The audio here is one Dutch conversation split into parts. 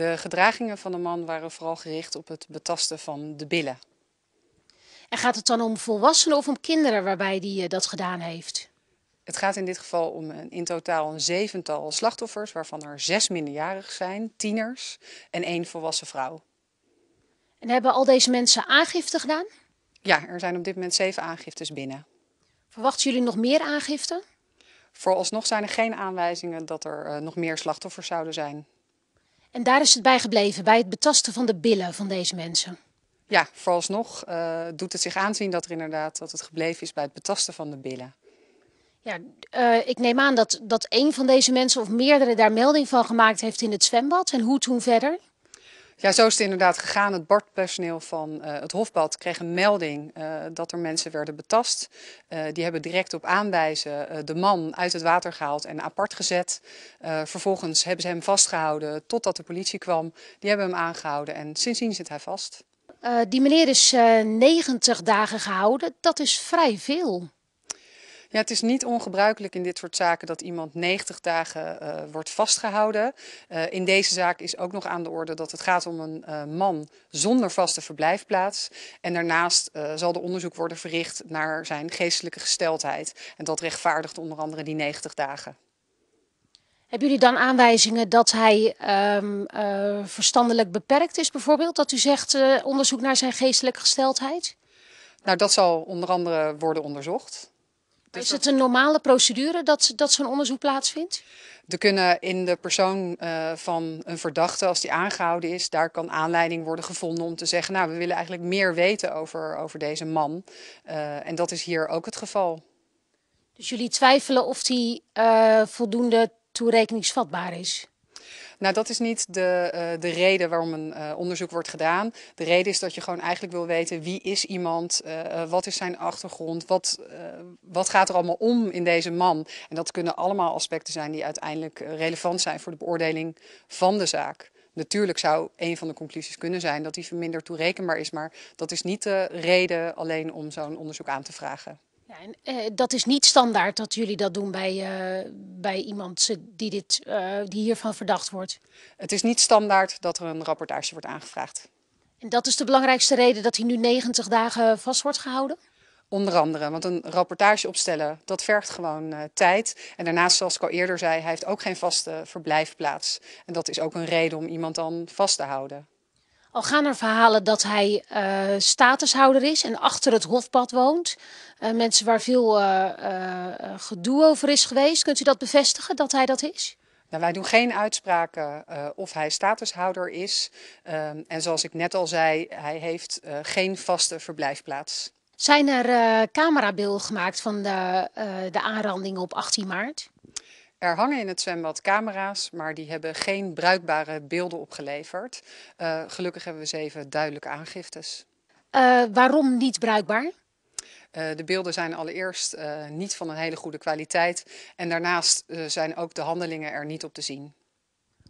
De gedragingen van de man waren vooral gericht op het betasten van de billen. En gaat het dan om volwassenen of om kinderen waarbij die eh, dat gedaan heeft? Het gaat in dit geval om een, in totaal een zevental slachtoffers, waarvan er zes minderjarig zijn, tieners en één volwassen vrouw. En hebben al deze mensen aangifte gedaan? Ja, er zijn op dit moment zeven aangiftes binnen. Verwachten jullie nog meer aangifte? Vooralsnog zijn er geen aanwijzingen dat er eh, nog meer slachtoffers zouden zijn. En daar is het bij gebleven, bij het betasten van de billen van deze mensen. Ja, vooralsnog uh, doet het zich aanzien dat er inderdaad dat het gebleven is bij het betasten van de billen. Ja, eh, ik neem aan dat, dat een van deze mensen of meerdere daar melding van gemaakt heeft in het zwembad. En hoe toen verder? Ja, zo is het inderdaad gegaan. Het bordpersoneel van eh, het Hofbad kreeg een melding eh, dat er mensen werden betast. Uh, die hebben direct op aanwijzen de man uit het water gehaald en apart gezet. vervolgens hebben ze hem vastgehouden totdat de politie kwam. Die hebben hem aangehouden en sindsdien zit hij vast. die meneer is 90 dagen gehouden. Dat is vrij veel. Ja, het is niet ongebruikelijk in dit soort zaken dat iemand 90 dagen eh, wordt vastgehouden. Eh, in deze zaak is ook nog aan de orde dat het gaat om een eh, man zonder vaste verblijfplaats. En daarnaast zal er onderzoek worden verricht naar zijn geestelijke gesteldheid. En dat rechtvaardigt onder andere die 90 dagen. Hebben jullie dan aanwijzingen dat hij ehm, verstandelijk beperkt is, bijvoorbeeld? Dat u zegt onderzoek naar zijn geestelijke gesteldheid? Nou, dat zal onder andere worden onderzocht. Dus is het een normale procedure dat, dat zo'n onderzoek plaatsvindt? Er kunnen in de persoon eh, van een verdachte, als die aangehouden is, daar kan aanleiding worden gevonden om te zeggen, nou we willen eigenlijk meer weten over, over deze man. Eh, en dat is hier ook het geval. Dus jullie twijfelen of die eh, voldoende toerekeningsvatbaar is? Nou, dat is niet de, eh, de reden waarom een eh, onderzoek wordt gedaan. De reden is dat je gewoon eigenlijk wil weten wie is iemand, uh, wat is zijn achtergrond, wat, wat gaat er allemaal om in deze man. En dat kunnen allemaal aspecten zijn die uiteindelijk relevant zijn voor de beoordeling van de zaak. Natuurlijk zou een van de conclusies kunnen zijn dat hij verminderd toerekenbaar is, maar dat is niet de reden alleen om zo'n onderzoek aan te vragen. Eh, dat is niet standaard dat jullie dat doen bij, eh, bij iemand die, dit, eh, die hiervan verdacht wordt. Het is niet standaard dat er een rapportage wordt aangevraagd. En dat is de belangrijkste reden dat hij nu 90 dagen vast wordt gehouden? Onder andere, want een rapportage opstellen, dat vergt gewoon tijd. En daarnaast, zoals ik al eerder zei, hij heeft ook geen vaste verblijfplaats. En dat is ook een reden om iemand dan vast te houden. Al gaan er verhalen dat hij uh, statushouder is en achter het hofpad woont. Eh, mensen waar veel eh, gedoe over is geweest. Kunt u dat bevestigen dat hij dat is? Nou, wij doen geen uitspraken uh, of hij statushouder is. Ehm, en zoals ik net al zei, hij heeft geen vaste verblijfplaats. Zijn er camerabeelden gemaakt van de, de aanranding op 18 maart? Er hangen in het zwembad camera's, maar die hebben geen bruikbare beelden opgeleverd. Eh, gelukkig hebben we zeven duidelijke aangiftes. Eh, waarom niet bruikbaar? Eh, de beelden zijn allereerst niet van een hele goede kwaliteit. En daarnaast zijn ook de handelingen er niet op te zien.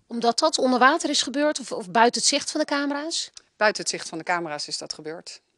Omdat dat onder water is gebeurd of buiten het zicht van de camera's? Buiten het zicht van de camera's is dat gebeurd.